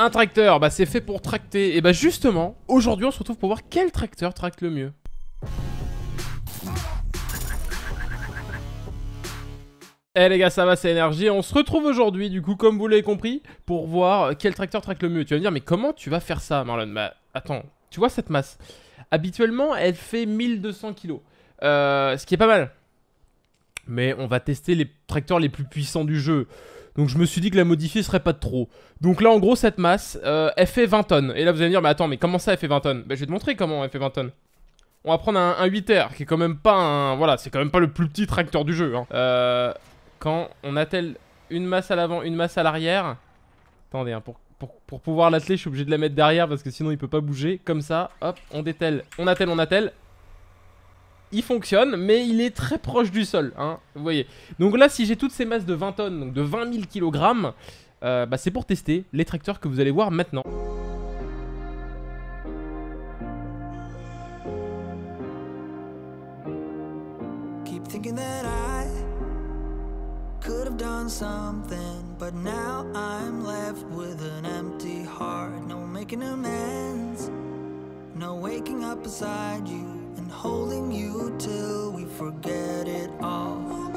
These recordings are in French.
Un tracteur, bah c'est fait pour tracter. Et bah justement, aujourd'hui on se retrouve pour voir quel tracteur tracte le mieux. Eh les gars, ça va, c'est énergie. On se retrouve aujourd'hui, du coup, comme vous l'avez compris, pour voir quel tracteur tracte le mieux. Tu vas me dire, mais comment tu vas faire ça, Marlon Bah, attends, tu vois cette masse Habituellement, elle fait 1200 kg, euh, ce qui est pas mal. Mais on va tester les tracteurs les plus puissants du jeu. Donc je me suis dit que la modifier serait pas de trop. Donc là, en gros, cette masse, euh, elle fait 20 tonnes. Et là, vous allez me dire, mais attends, mais comment ça, elle fait 20 tonnes bah, Je vais te montrer comment elle fait 20 tonnes. On va prendre un, 8R, qui est quand même pas un... Voilà, c'est quand même pas le plus petit tracteur du jeu. Hein. Euh, quand on attelle une masse à l'avant, une masse à l'arrière... Attendez, hein, pour, pour, pour pouvoir l'atteler, je suis obligé de la mettre derrière, parce que sinon, il peut pas bouger. Comme ça, hop, on dételle, on attelle, on attelle il fonctionne, mais il est très proche du sol. Hein, vous voyez. Donc là, si j'ai toutes ces masses de 20 tonnes, donc de 20 000 kg, bah, c'est pour tester les tracteurs que vous allez voir maintenant. Keep thinking that I could have done something, but now I'm left with an empty heart. No making amends, no waking up beside you. holding you till we forget it all.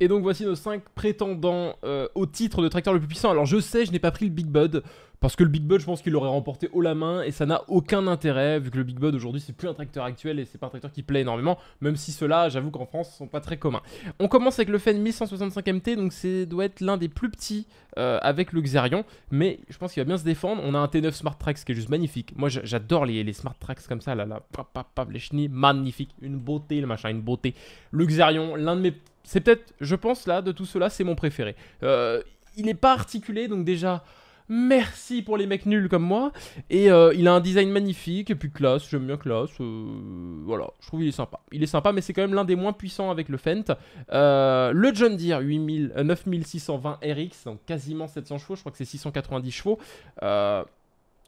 Et donc voici nos 5 prétendants euh, au titre de tracteur le plus puissant. Alors je sais, je n'ai pas pris le Big Bud. Parce que le Big Bud, je pense qu'il l'aurait remporté haut la main et ça n'a aucun intérêt vu que le Big Bud aujourd'hui c'est plus un tracteur actuel et c'est pas un tracteur qui plaît énormément, même si ceux-là, j'avoue qu'en France, sont pas très communs. On commence avec le Fen 1165 MT, donc c'est doit être l'un des plus petits euh, avec le Xerion, mais je pense qu'il va bien se défendre. On a un T9 Smart Trax qui est juste magnifique. Moi j'adore les, Smart Trax comme ça, là, là, papa les chenilles, magnifique, une beauté, le machin, une beauté. Le Xerion, l'un de mes. C'est peut-être, je pense là, de tout cela, c'est mon préféré. Euh, il n'est pas articulé, donc déjà. Merci pour les mecs nuls comme moi. Et euh, il a un design magnifique, et puis classe, j'aime bien classe. Euh, voilà, je trouve qu'il est sympa. Il est sympa, mais c'est quand même l'un des moins puissants avec le Fent. Euh, le John Deere 8000, 9620 RX, donc quasiment 700 chevaux, je crois que c'est 690 chevaux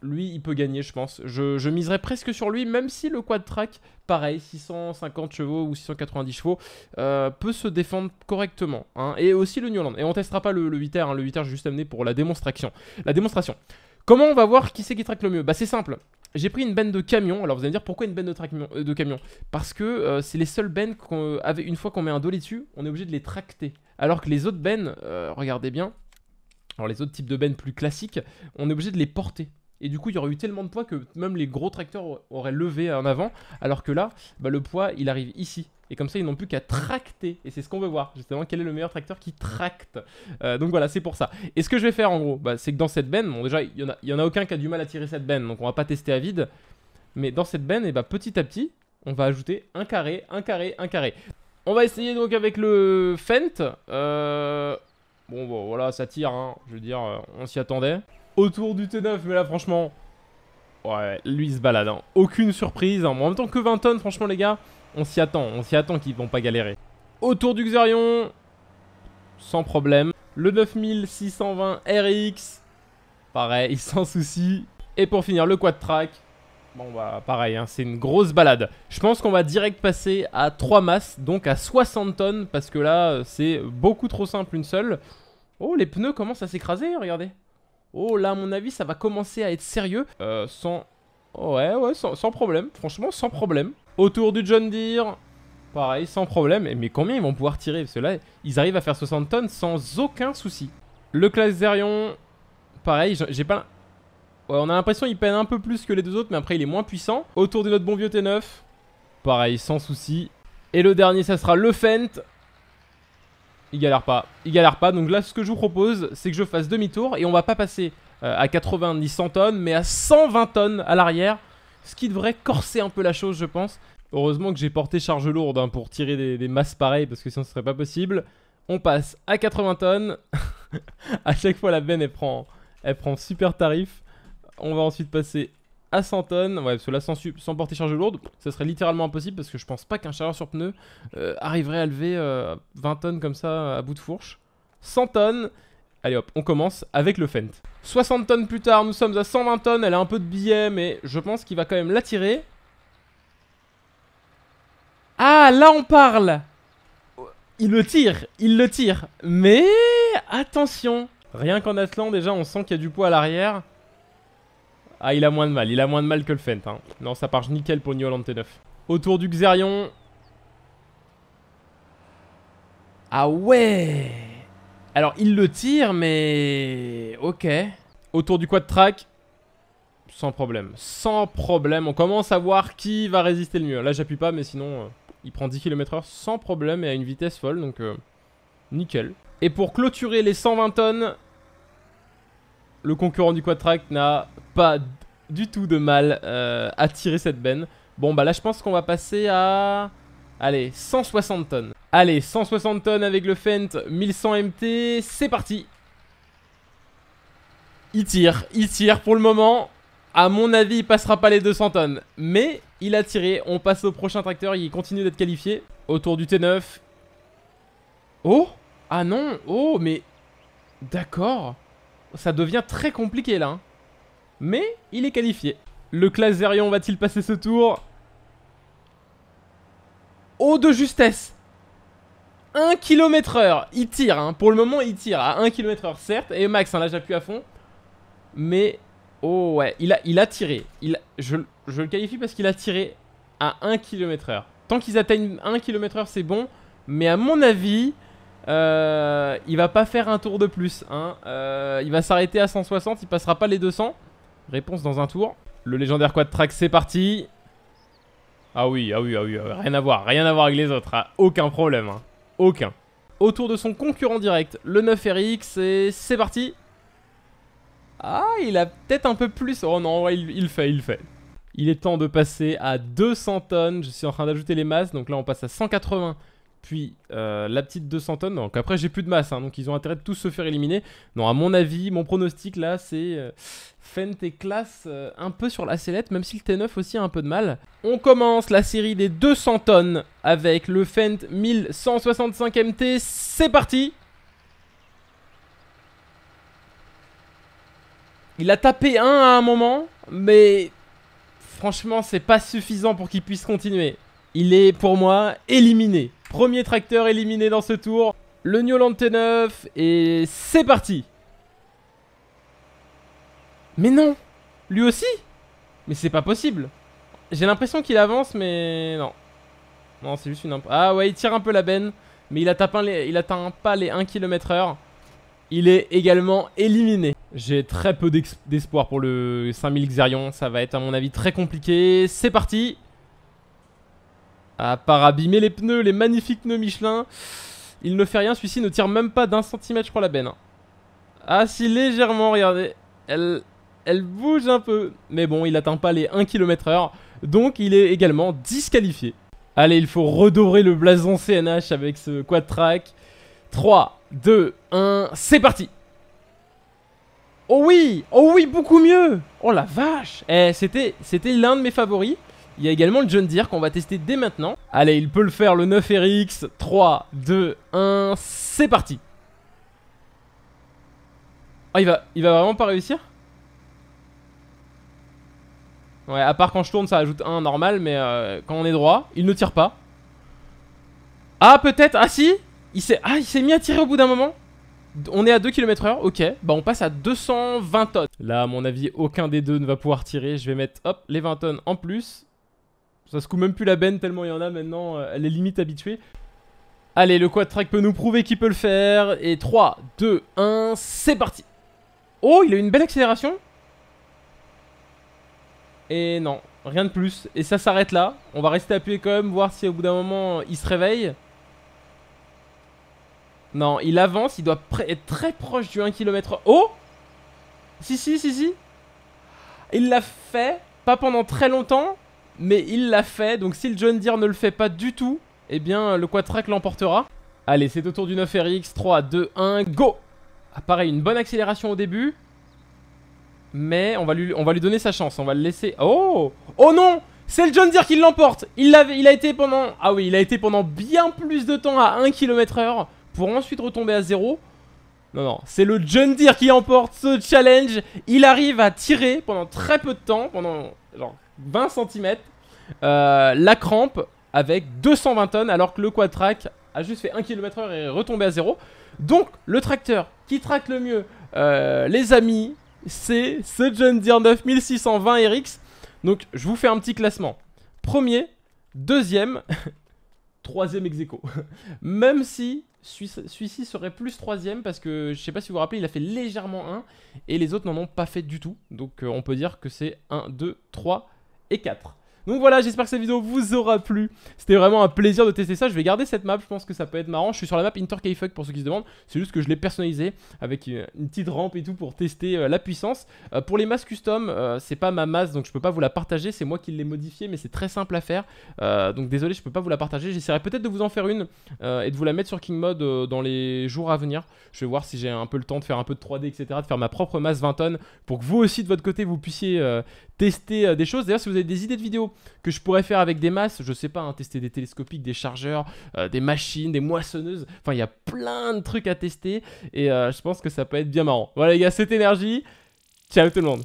lui, il peut gagner, je pense. Je, je miserais presque sur lui, même si le quad track, pareil, 650 chevaux ou 690 chevaux, euh, peut se défendre correctement. Hein. Et aussi le Newland. Et on testera pas le, le 8R, hein. le 8R, j'ai juste amené pour la démonstration. La démonstration. Comment on va voir qui c'est qui traque le mieux Bah c'est simple. J'ai pris une benne de camion. Alors vous allez me dire pourquoi une benne de, euh, de camion Parce que euh, c'est les seules bennes qu'on avait une fois qu'on met un dolly dessus, on est obligé de les tracter. Alors que les autres bennes, regardez bien, alors les autres types de bennes plus classiques, on est obligé de les porter et du coup il y aurait eu tellement de poids que même les gros tracteurs auraient levé en avant, alors que là, bah, le poids il arrive ici. Et comme ça, ils n'ont plus qu'à tracter. Et c'est ce qu'on veut voir, justement, quel est le meilleur tracteur qui tracte. Euh, donc voilà, c'est pour ça. Et ce que je vais faire en gros, bah, c'est que dans cette benne, bon déjà, il n'y en, a aucun qui a du mal à tirer cette benne, donc on va pas tester à vide. Mais dans cette benne, et eh bah, petit à petit, on va ajouter un carré, un carré, un carré. On va essayer donc avec le Fent. Euh, bon, bon, voilà, ça tire, hein. je veux dire, euh, on s'y attendait autour du T9. Mais là, franchement, ouais, lui il se balade. Hein. Aucune surprise. Hein. En même temps que 20 tonnes, franchement, les gars, on s'y attend. On s'y attend qu'ils vont pas galérer. Autour du Xerion, sans problème. Le 9620 RX, pareil, sans souci. Et pour finir, le quad track. Bon bah pareil, hein, c'est une grosse balade. Je pense qu'on va direct passer à 3 masses, donc à 60 tonnes, parce que là c'est beaucoup trop simple une seule. Oh les pneus commencent à s'écraser, regardez. Oh là, à mon avis, ça va commencer à être sérieux. Euh, sans... Ouais, ouais, sans, problème. Franchement, sans problème. Autour du John Deere. Pareil, sans problème. Mais combien ils vont pouvoir tirer Parce que là, ils arrivent à faire 60 tonnes sans aucun souci. Le Zerion. Pareil, j'ai pas... Ouais, on a l'impression qu'il peine un peu plus que les deux autres, mais après, il est moins puissant. Autour de notre bon vieux T9. Pareil, sans souci. Et le dernier, ça sera le Fent. Il galère pas. Il galère pas. Donc là, ce que je vous propose, c'est que je fasse demi-tour et on va pas passer euh, à 90 ni 100 tonnes, mais à 120 tonnes à l'arrière. Ce qui devrait corser un peu la chose, je pense. Heureusement que j'ai porté charge lourde hein, pour tirer des, masses pareilles parce que sinon ce serait pas possible. On passe à 80 tonnes. à chaque fois, la benne, elle prend, elle prend super tarif. On va ensuite passer à 100 tonnes. Ouais, parce que là, sans, sans porter charge lourde, ça serait littéralement impossible parce que je pense pas qu'un chargeur sur pneu euh, arriverait à lever 20 euh, tonnes comme ça à bout de fourche. 100 tonnes. Allez hop, on commence avec le Fent. 60 tonnes plus tard, nous sommes à 120 tonnes. Elle a un peu de billet, mais je pense qu'il va quand même l'attirer. Ah, là on parle Il le tire, il le tire. Mais attention Rien qu'en attelant, déjà, on sent qu'il y a du poids à l'arrière. Ah, il a moins de mal. Il a moins de mal que le Fent. Hein. Non, ça part nickel pour New Holland T9. Autour du Xerion. Ah ouais Alors, il le tire, mais... Ok. Autour du quad track. Sans problème. Sans problème. On commence à voir qui va résister le mieux. Là, j'appuie pas, mais sinon... Euh, il prend 10 km h sans problème et à une vitesse folle, donc... Euh, nickel. Et pour clôturer les 120 tonnes, le concurrent du Track n'a pas du tout de mal euh, à tirer cette benne. Bon, bah là, je pense qu'on va passer à... Allez, 160 tonnes. Allez, 160 tonnes avec le Fent, 1100 MT, c'est parti Il tire, il tire pour le moment. À mon avis, il passera pas les 200 tonnes. Mais il a tiré, on passe au prochain tracteur, il continue d'être qualifié. Autour du T9. Oh Ah non Oh, mais... D'accord Ça devient très compliqué là. Hein mais il est qualifié. Le Claserion va-t-il passer ce tour Oh, de justesse 1 km heure Il tire, hein. pour le moment il tire à 1 km heure certes, et Max, hein, là j'appuie à fond, mais... Oh ouais, il a, il a tiré, il Je, le qualifie parce qu'il a tiré à 1 km heure. Tant qu'ils atteignent 1 km heure c'est bon, mais à mon avis, euh, il va pas faire un tour de plus. Hein. Euh, il va s'arrêter à 160, il passera pas les 200. Réponse dans un tour. Le légendaire quad track, c'est parti. Ah oui, ah oui, ah oui, euh, rien à voir, rien à voir avec les autres, hein. aucun problème, hein. aucun. Autour de son concurrent direct, le 9RX, et c'est parti Ah, il a peut-être un peu plus, oh non, il, il fait, il fait. Il est temps de passer à 200 tonnes, je suis en train d'ajouter les masses, donc là on passe à 180 puis euh, la petite 200 tonnes. Donc après, j'ai plus de masse, hein, donc ils ont intérêt de tous se faire éliminer. Non, à mon avis, mon pronostic là, c'est euh, Fent et euh, un peu sur la sellette, même si le T9 aussi a un peu de mal. On commence la série des 200 tonnes avec le Fent 1165 MT. C'est parti Il a tapé un à un moment, mais franchement, c'est pas suffisant pour qu'il puisse continuer. Il est pour moi éliminé. Premier tracteur éliminé dans ce tour. Le Newland T9. Et c'est parti Mais non Lui aussi Mais c'est pas possible J'ai l'impression qu'il avance, mais non. Non, c'est juste une... Imp... Ah ouais, il tire un peu la benne. Mais il atteint, il atteint pas les 1 km heure. Il est également éliminé. J'ai très peu d'espoir pour le 5000 Xerion. Ça va être à mon avis très compliqué. C'est parti à part abîmer les pneus, les magnifiques pneus Michelin, il ne fait rien. Celui-ci ne tire même pas d'un centimètre, je crois, la benne. Ah, si légèrement, regardez. Elle, elle bouge un peu. Mais bon, il n'atteint pas les 1 km heure. Donc, il est également disqualifié. Allez, il faut redorer le blason CNH avec ce quad track. 3, 2, 1, c'est parti Oh oui Oh oui, beaucoup mieux Oh la vache eh, C'était l'un de mes favoris. Il y a également le John Deere qu'on va tester dès maintenant. Allez, il peut le faire le 9RX. 3, 2, 1, c'est parti Oh, il va, il va vraiment pas réussir Ouais, à part quand je tourne, ça ajoute un normal, mais euh, quand on est droit, il ne tire pas. Ah, peut-être Ah si ah, Il s'est mis à tirer au bout d'un moment on est à 2 km heure, ok. Bah on passe à 220 tonnes. Là, à mon avis, aucun des deux ne va pouvoir tirer. Je vais mettre, hop, les 20 tonnes en plus. Ça se coupe même plus la benne tellement il y en a maintenant, euh, elle est limite habituée. Allez, le quad track peut nous prouver qu'il peut le faire. Et 3, 2, 1, c'est parti Oh, il a eu une belle accélération Et non, rien de plus. Et ça s'arrête là. On va rester appuyé quand même, voir si au bout d'un moment, il se réveille. Non, il avance, il doit être très proche du 1 km. Oh Si, si, si, si Il l'a fait, pas pendant très longtemps, mais il l'a fait, donc si le John Deere ne le fait pas du tout, eh bien le Quatrack l'emportera. Allez, c'est au tour du 9RX, 3, 2, 1, go apparaît ah, une bonne accélération au début, mais on va lui, on va lui donner sa chance, on va le laisser... Oh Oh non c'est le John Deere qui l'emporte il, il a été pendant... Ah oui, il a été pendant bien plus de temps à 1 km heure pour ensuite retomber à 0. Non, non, c'est le John Deere qui emporte ce challenge. Il arrive à tirer pendant très peu de temps, pendant 20 cm. Euh, la crampe avec 220 tonnes alors que le quad-track a juste fait 1 km h et est retombé à zéro. Donc le tracteur qui traque le mieux, euh, les amis, c'est ce John Deere 9620 RX. Donc je vous fais un petit classement. Premier, deuxième, troisième ex Même si celui-ci serait plus troisième parce que je sais pas si vous vous rappelez, il a fait légèrement 1 et les autres n'en ont pas fait du tout. Donc euh, on peut dire que c'est 1, 2, 3, et 4. Donc voilà, j'espère que cette vidéo vous aura plu. C'était vraiment un plaisir de tester ça. Je vais garder cette map, je pense que ça peut être marrant. Je suis sur la map Interkeyfuck pour ceux qui se demandent. C'est juste que je l'ai personnalisé avec une, petite rampe et tout pour tester euh, la puissance. Euh, pour les masses custom, euh, c'est pas ma masse, donc je peux pas vous la partager. C'est moi qui l'ai modifiée, mais c'est très simple à faire. donc désolé, je peux pas vous la partager. J'essaierai peut-être de vous en faire une et de vous la mettre sur King Mode dans les jours à venir. Je vais voir si j'ai un peu le temps de faire un peu de 3D, etc. De faire ma propre masse 20 tonnes pour que vous aussi de votre côté vous puissiez tester des choses. D'ailleurs, si vous avez des idées de vidéos que je pourrais faire avec des masses, je sais pas, hein, tester des télescopiques, des chargeurs, euh, des machines, des moissonneuses. Enfin, il y a plein de trucs à tester et euh, je pense que ça peut être bien marrant. Voilà les gars, cette énergie. Ciao tout le monde.